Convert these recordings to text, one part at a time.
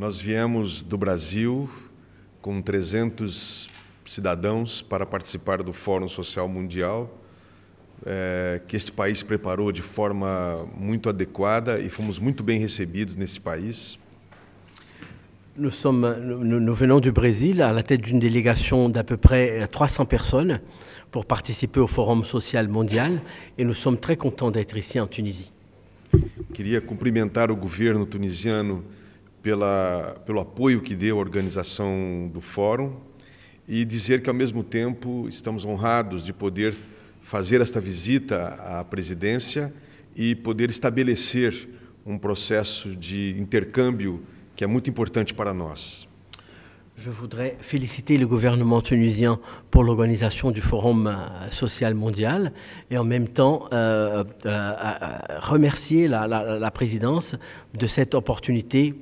Nós viemos do Brasil com 300 cidadãos para participar do Fórum Social Mundial, é, que este país preparou de forma muito adequada e fomos muito bem recebidos neste país. Nós somos, nós nous, venons du à la tête d'une délégation d'à peu près 300 euh, personnes pour participer au Forum social e et nous sommes très contents d'être ici en Tunisie. Queria cumprimentar o governo tunisiano pela, pelo apoio que deu à organização do fórum e dizer que, ao mesmo tempo, estamos honrados de poder fazer esta visita à presidência e poder estabelecer um processo de intercâmbio que é muito importante para nós. Je voudrais féliciter le gouvernement tunisien pour l'organisation du Forum euh, social mondial et en même temps euh, euh, remercier la, présidence de cette opportunité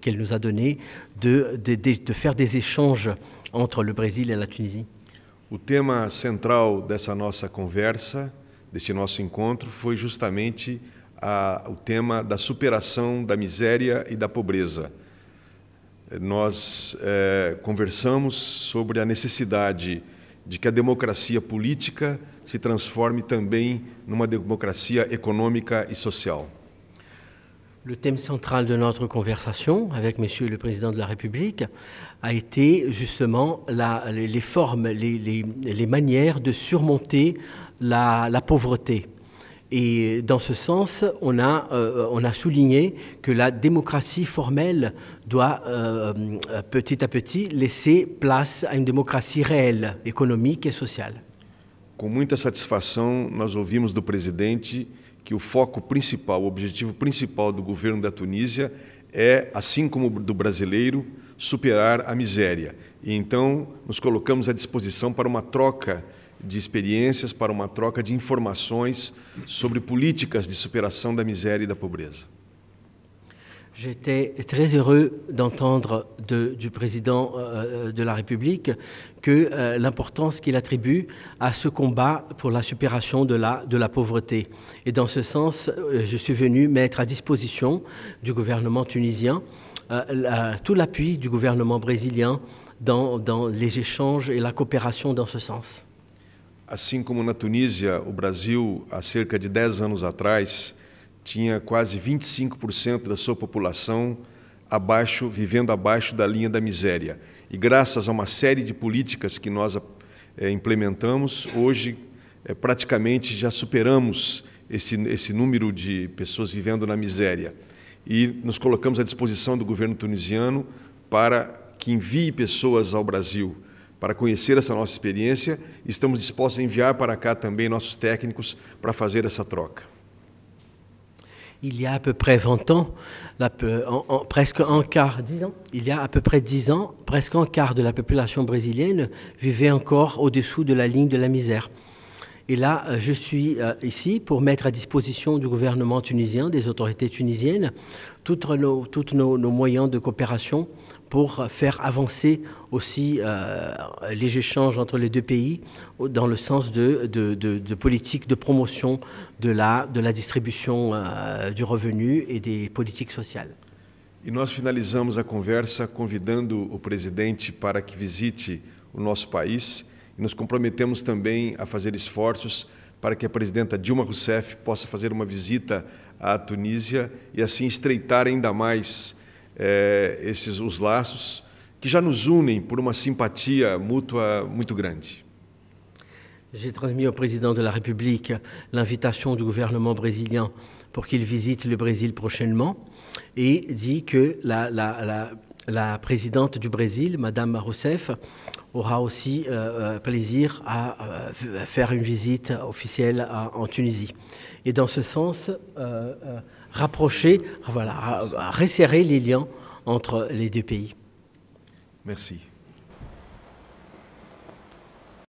qu'elle nous a donnée de, faire des échanges entre le Brésil et la Tunisie. Le thème central dessa nossa conversa, deste nosso encontro, foi justamente de o tema da la da miséria e la pobreza. Nous conversons eh, conversamos sobre a necessidade de que la démocratie politique se transforme também une démocratie économique et sociale. Le thème central de notre conversation avec Monsieur le Président de la République a été justement les, formes, les, les, manières de surmonter la pauvreté. Et dans ce sens, on a, euh, on a souligné que la démocratie formelle doit euh, euh, petit à petit laisser place à une démocratie réelle, économique et sociale. Com muita satisfação, nós ouvimos do presidente que o foco principal, o objetivo principal do governo da Tunísia é, assim como do brasileiro, superar a miséria. E então nos colocamos à disposição para uma troca de experiências, para uma troca sur politiques de supération de la misère et de la pauvreté. J'étais très heureux d'entendre du président euh, euh, de la République que euh, l'importance qu'il attribue à ce combat pour la supération de la, de la pauvreté. Et dans ce sens, je suis venu mettre à disposition du gouvernement tunisien tout l'appui du gouvernement brésilien dans, dans les échanges et la coopération dans ce sens. Assim como na Tunísia, o Brasil, há cerca de 10 anos atrás, tinha quase 25% da sua população abaixo, vivendo abaixo da linha da miséria. E graças a uma série de políticas que nós é, implementamos, hoje é, praticamente já superamos esse, esse número de pessoas vivendo na miséria. E nos colocamos à disposição do governo tunisiano para que envie pessoas ao Brasil para conhecer essa nossa experiência. Estamos dispostos a enviar para cá também nossos técnicos para fazer essa troca. il y a à peu près 20 ans, la, en, presque un quart, ans, il y a à peu près 10 ans, presque un quart de la population brésilienne vivait encore au-dessous de la ligne de la misère. Et là, euh, je suis euh, ici pour mettre à disposition du gouvernement tunisien, des autorités tunisiennes, toutes nos, moyens de coopération pour faire avancer aussi euh, les échanges entre les deux pays dans le sens de, politique de, de promotion de la, distribution du revenu et des politiques sociales. E nós finalizamos a conversa convidando o président para que visite notre pays. E nos comprometemos também a fazer esforços para que a presidenta Dilma Rousseff possa fazer uma visita à Tunísia e assim estreitar ainda mais é, esses os laços que já nos unem por uma simpatia mútua muito grande. Je transmis au président de la République l'invitation du gouvernement brésilien pour qu'il visite le Brésil prochainement et dit que la, la, la la présidente du Brésil, Madame Rousseff, aura aussi euh, euh, plaisir à, euh, faire une visite officielle en Tunisie. Et dans ce sens, rapprocher, voilà, resserrer les liens entre les deux pays. Merci.